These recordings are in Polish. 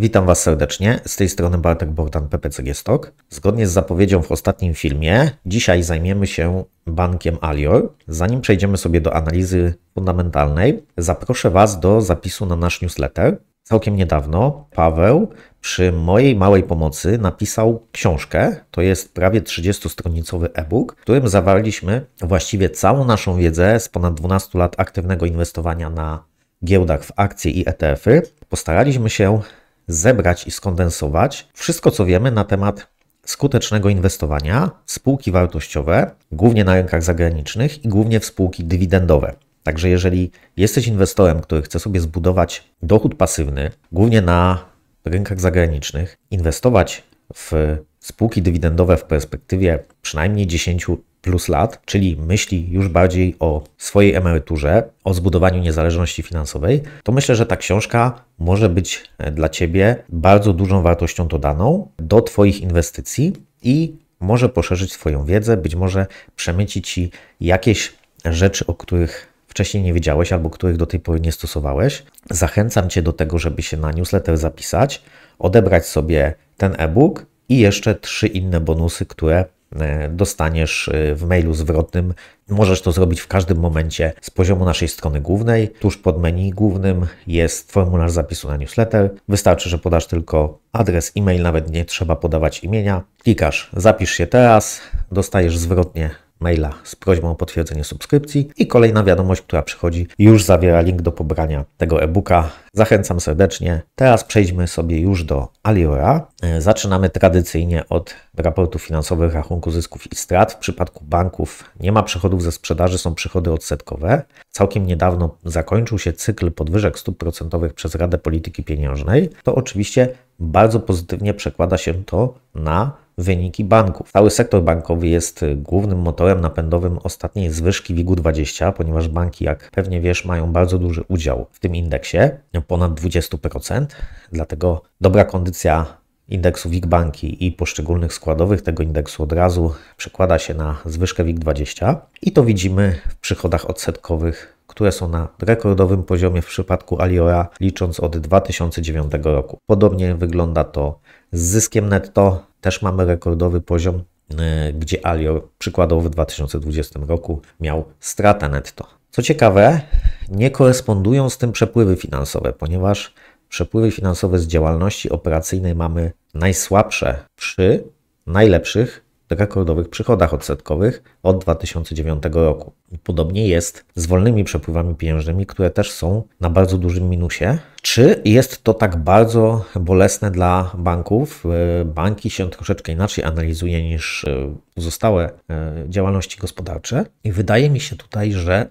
Witam Was serdecznie, z tej strony Bartek Bordan, PPCG Stock. Zgodnie z zapowiedzią w ostatnim filmie, dzisiaj zajmiemy się bankiem Alior. Zanim przejdziemy sobie do analizy fundamentalnej, zaproszę Was do zapisu na nasz newsletter. Całkiem niedawno Paweł przy mojej małej pomocy napisał książkę. To jest prawie 30-stronicowy e-book, w którym zawarliśmy właściwie całą naszą wiedzę z ponad 12 lat aktywnego inwestowania na giełdach w akcje i ETF-y. Postaraliśmy się zebrać i skondensować wszystko, co wiemy na temat skutecznego inwestowania w spółki wartościowe, głównie na rynkach zagranicznych i głównie w spółki dywidendowe. Także jeżeli jesteś inwestorem, który chce sobie zbudować dochód pasywny, głównie na rynkach zagranicznych, inwestować w spółki dywidendowe w perspektywie przynajmniej 10 plus lat, czyli myśli już bardziej o swojej emeryturze, o zbudowaniu niezależności finansowej, to myślę, że ta książka może być e, dla Ciebie bardzo dużą wartością dodaną do Twoich inwestycji i może poszerzyć Twoją wiedzę, być może przemycić Ci jakieś rzeczy, o których wcześniej nie wiedziałeś albo których do tej pory nie stosowałeś. Zachęcam Cię do tego, żeby się na newsletter zapisać, odebrać sobie ten e-book i jeszcze trzy inne bonusy, które E, dostaniesz e, w mailu zwrotnym. Możesz to zrobić w każdym momencie z poziomu naszej strony głównej. Tuż pod menu głównym jest formularz zapisu na newsletter. Wystarczy, że podasz tylko adres e-mail, nawet nie trzeba podawać imienia. Klikasz, zapisz się teraz, dostajesz zwrotnie maila z prośbą o potwierdzenie subskrypcji i kolejna wiadomość, która przychodzi, już zawiera link do pobrania tego e-booka. Zachęcam serdecznie. Teraz przejdźmy sobie już do Aliora. E, zaczynamy tradycyjnie od raportu finansowych rachunku zysków i strat. W przypadku banków nie ma przychodów ze sprzedaży, są przychody odsetkowe. Całkiem niedawno zakończył się cykl podwyżek stóp procentowych przez Radę Polityki Pieniężnej. To oczywiście bardzo pozytywnie przekłada się to na wyniki banków. Cały sektor bankowy jest y, głównym motorem napędowym ostatniej zwyżki WIG-20, ponieważ banki, jak pewnie wiesz, mają bardzo duży udział w tym indeksie, ponad 20%, dlatego dobra kondycja indeksu WIG-Banki i poszczególnych składowych tego indeksu od razu przekłada się na zwyżkę WIG-20 i to widzimy w przychodach odsetkowych które są na rekordowym poziomie w przypadku Aliora, licząc od 2009 roku. Podobnie wygląda to z zyskiem netto, też mamy rekordowy poziom, e, gdzie Alio przykładowo w 2020 roku miał stratę netto. Co ciekawe, nie korespondują z tym przepływy finansowe, ponieważ przepływy finansowe z działalności operacyjnej mamy najsłabsze przy najlepszych rekordowych przychodach odsetkowych od 2009 roku. Podobnie jest z wolnymi przepływami pieniężnymi, które też są na bardzo dużym minusie, czy jest to tak bardzo bolesne dla banków? E, banki się troszeczkę inaczej analizuje niż e, pozostałe e, działalności gospodarcze i wydaje mi się tutaj, że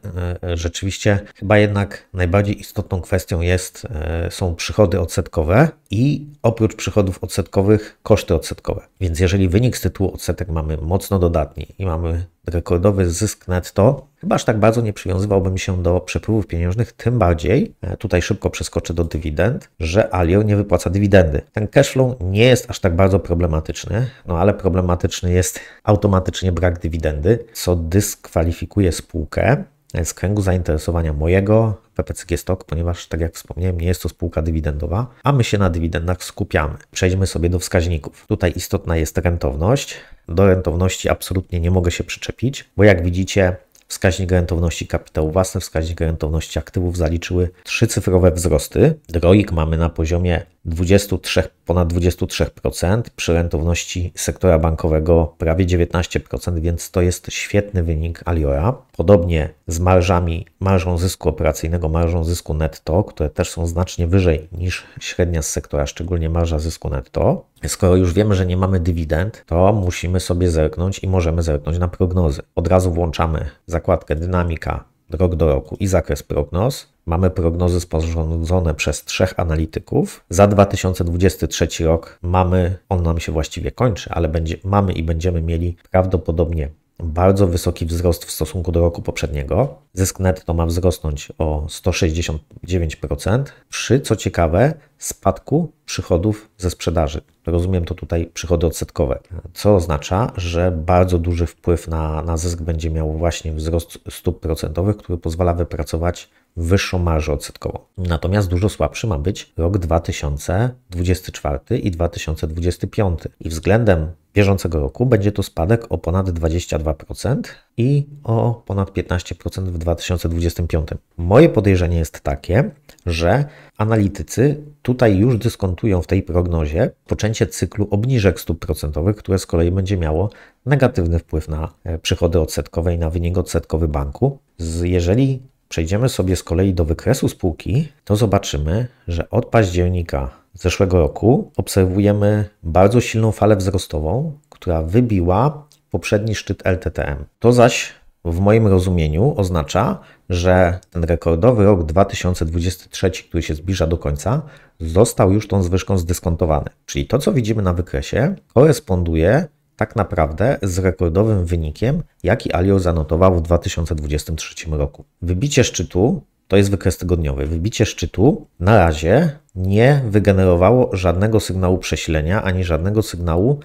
rzeczywiście chyba jednak najbardziej istotną kwestią jest, są przychody odsetkowe i oprócz przychodów odsetkowych koszty odsetkowe. Więc jeżeli wynik z tytułu odsetek mamy mocno dodatni i mamy rekordowy zysk netto, chyba aż tak bardzo nie przywiązywałbym się do przepływów pieniężnych, tym bardziej tutaj szybko przeskoczę do dywidend, że Alio nie wypłaca dywidendy. Ten cashflow nie jest aż tak bardzo problematyczny, no ale problematyczny jest automatycznie brak dywidendy, co dyskwalifikuje spółkę z kręgu zainteresowania mojego PPCG Stock, ponieważ, tak jak wspomniałem, nie jest to spółka dywidendowa, a my się na dywidendach skupiamy. Przejdźmy sobie do wskaźników. Tutaj istotna jest rentowność. Do rentowności absolutnie nie mogę się przyczepić, bo jak widzicie, Wskaźnik rentowności kapitału własnego, wskaźnik rentowności aktywów zaliczyły trzycyfrowe wzrosty. DROIK mamy na poziomie 23, ponad 23%, przy rentowności sektora bankowego prawie 19%, więc to jest świetny wynik Aliora. Podobnie z marżami, marżą zysku operacyjnego, marżą zysku netto, które też są znacznie wyżej niż średnia z sektora, szczególnie marża zysku netto. Skoro już wiemy, że nie mamy dywidend, to musimy sobie zerknąć i możemy zerknąć na prognozy. Od razu włączamy zakładkę dynamika rok do roku i zakres prognoz. Mamy prognozy sporządzone przez trzech analityków. Za 2023 rok mamy, on nam się właściwie kończy, ale będzie, mamy i będziemy mieli prawdopodobnie bardzo wysoki wzrost w stosunku do roku poprzedniego. Zysk netto ma wzrosnąć o 169%, przy co ciekawe spadku przychodów ze sprzedaży. Rozumiem to tutaj przychody odsetkowe, co oznacza, że bardzo duży wpływ na, na zysk będzie miał właśnie wzrost stóp procentowych, który pozwala wypracować wyższą marżę odsetkową. Natomiast dużo słabszy ma być rok 2024 i 2025. I względem bieżącego roku będzie to spadek o ponad 22% i o ponad 15% w 2025. Moje podejrzenie jest takie, że analitycy tutaj już dyskontują w tej prognozie poczęcie cyklu obniżek stóp procentowych, które z kolei będzie miało negatywny wpływ na e, przychody odsetkowe i na wynik odsetkowy banku. Jeżeli przejdziemy sobie z kolei do wykresu spółki, to zobaczymy, że od października zeszłego roku obserwujemy bardzo silną falę wzrostową, która wybiła poprzedni szczyt LTTM. To zaś w moim rozumieniu oznacza, że ten rekordowy rok 2023, który się zbliża do końca, został już tą zwyżką zdyskontowany. Czyli to, co widzimy na wykresie, koresponduje tak naprawdę z rekordowym wynikiem, jaki Alio zanotował w 2023 roku. Wybicie szczytu to jest wykres tygodniowy. Wybicie szczytu na razie nie wygenerowało żadnego sygnału przesilenia ani żadnego sygnału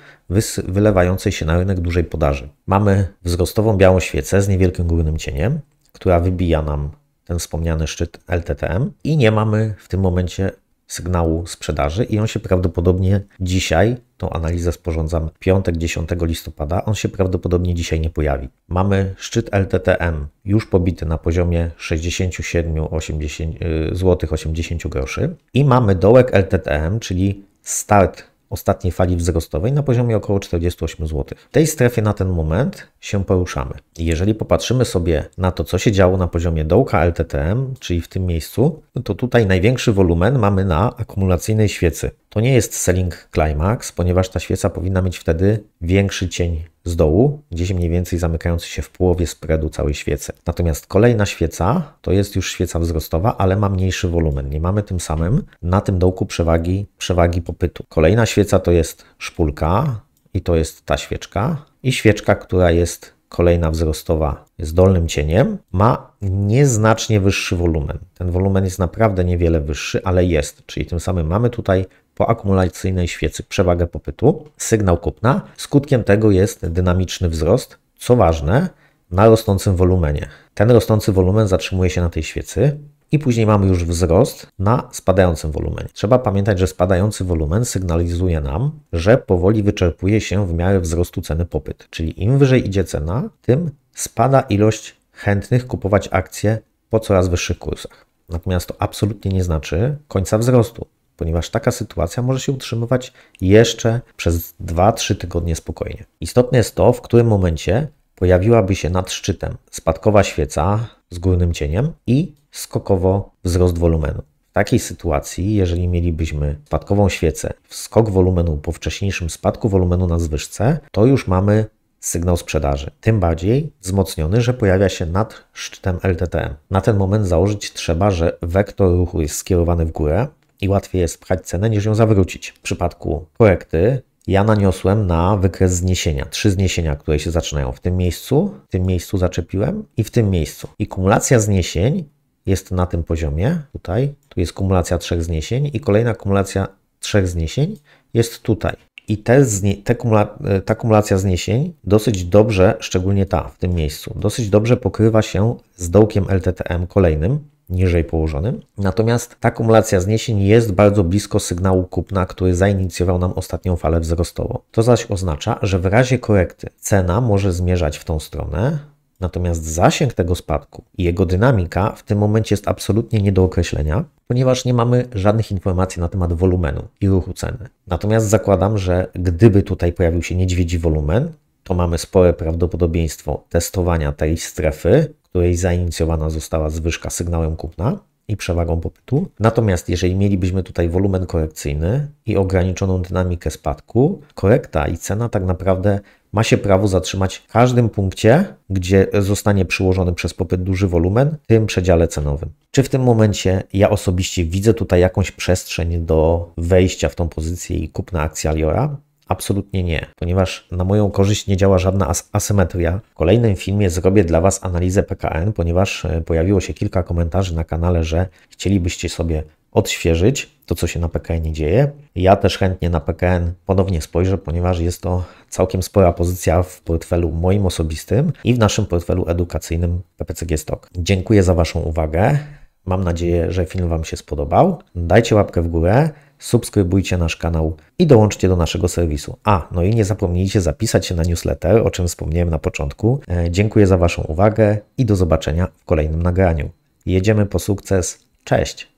wylewającej się na rynek dużej podaży. Mamy wzrostową białą świecę z niewielkim górnym cieniem, która wybija nam ten wspomniany szczyt LTTM i nie mamy w tym momencie sygnału sprzedaży i on się prawdopodobnie dzisiaj, tą analizę sporządzam piątek 10 listopada, on się prawdopodobnie dzisiaj nie pojawi. Mamy szczyt LTTM już pobity na poziomie 67,80 zł 80 groszy i mamy dołek LTTM, czyli start ostatniej fali wzrostowej na poziomie około 48 zł. W tej strefie na ten moment się poruszamy. I jeżeli popatrzymy sobie na to, co się działo na poziomie dołka LTTM, czyli w tym miejscu, no to tutaj największy wolumen mamy na akumulacyjnej świecy. To nie jest selling climax, ponieważ ta świeca powinna mieć wtedy większy cień z dołu, gdzieś mniej więcej zamykający się w połowie spreadu całej świecy. Natomiast kolejna świeca to jest już świeca wzrostowa, ale ma mniejszy wolumen. Nie mamy tym samym na tym dołku przewagi, przewagi popytu. Kolejna świeca to jest szpulka i to jest ta świeczka. I świeczka, która jest kolejna wzrostowa z dolnym cieniem, ma nieznacznie wyższy wolumen. Ten wolumen jest naprawdę niewiele wyższy, ale jest, czyli tym samym mamy tutaj po akumulacyjnej świecy przewagę popytu, sygnał kupna. Skutkiem tego jest dynamiczny wzrost, co ważne, na rosnącym wolumenie. Ten rosnący wolumen zatrzymuje się na tej świecy, i później mamy już wzrost na spadającym wolumenie. Trzeba pamiętać, że spadający wolumen sygnalizuje nam, że powoli wyczerpuje się w miarę wzrostu ceny popyt. Czyli im wyżej idzie cena, tym spada ilość chętnych kupować akcje po coraz wyższych kursach. Natomiast to absolutnie nie znaczy końca wzrostu ponieważ taka sytuacja może się utrzymywać jeszcze przez 2-3 tygodnie spokojnie. Istotne jest to, w którym momencie pojawiłaby się nad szczytem spadkowa świeca z górnym cieniem i skokowo wzrost wolumenu. W takiej sytuacji, jeżeli mielibyśmy spadkową świecę, skok wolumenu po wcześniejszym spadku wolumenu na zwyżce, to już mamy sygnał sprzedaży. Tym bardziej wzmocniony, że pojawia się nad szczytem LTTM. Na ten moment założyć trzeba, że wektor ruchu jest skierowany w górę, i łatwiej jest pchać cenę niż ją zawrócić. W przypadku korekty ja naniosłem na wykres zniesienia. Trzy zniesienia, które się zaczynają w tym miejscu, w tym miejscu zaczepiłem i w tym miejscu. I kumulacja zniesień jest na tym poziomie, tutaj. Tu jest kumulacja trzech zniesień i kolejna kumulacja trzech zniesień jest tutaj. I te, te kumula ta kumulacja zniesień dosyć dobrze, szczególnie ta w tym miejscu, dosyć dobrze pokrywa się z dołkiem LTTM kolejnym, niżej położonym. Natomiast ta kumulacja zniesień jest bardzo blisko sygnału kupna, który zainicjował nam ostatnią falę wzrostową. To zaś oznacza, że w razie korekty cena może zmierzać w tą stronę, Natomiast zasięg tego spadku i jego dynamika w tym momencie jest absolutnie nie do określenia, ponieważ nie mamy żadnych informacji na temat wolumenu i ruchu ceny. Natomiast zakładam, że gdyby tutaj pojawił się niedźwiedzi wolumen, to mamy spore prawdopodobieństwo testowania tej strefy, której zainicjowana została zwyżka sygnałem kupna i przewagą popytu. Natomiast jeżeli mielibyśmy tutaj wolumen korekcyjny i ograniczoną dynamikę spadku, korekta i cena tak naprawdę ma się prawo zatrzymać w każdym punkcie, gdzie zostanie przyłożony przez popyt duży wolumen, w tym przedziale cenowym. Czy w tym momencie ja osobiście widzę tutaj jakąś przestrzeń do wejścia w tą pozycję i kupna akcji Aliora? Absolutnie nie, ponieważ na moją korzyść nie działa żadna as asymetria. W kolejnym filmie zrobię dla Was analizę PKN, ponieważ e, pojawiło się kilka komentarzy na kanale, że chcielibyście sobie odświeżyć to, co się na PKN dzieje. Ja też chętnie na PKN ponownie spojrzę, ponieważ jest to całkiem spora pozycja w portfelu moim osobistym i w naszym portfelu edukacyjnym PPCG Stock. Dziękuję za Waszą uwagę. Mam nadzieję, że film Wam się spodobał. Dajcie łapkę w górę subskrybujcie nasz kanał i dołączcie do naszego serwisu. A, no i nie zapomnijcie zapisać się na newsletter, o czym wspomniałem na początku. E, dziękuję za Waszą uwagę i do zobaczenia w kolejnym nagraniu. Jedziemy po sukces. Cześć!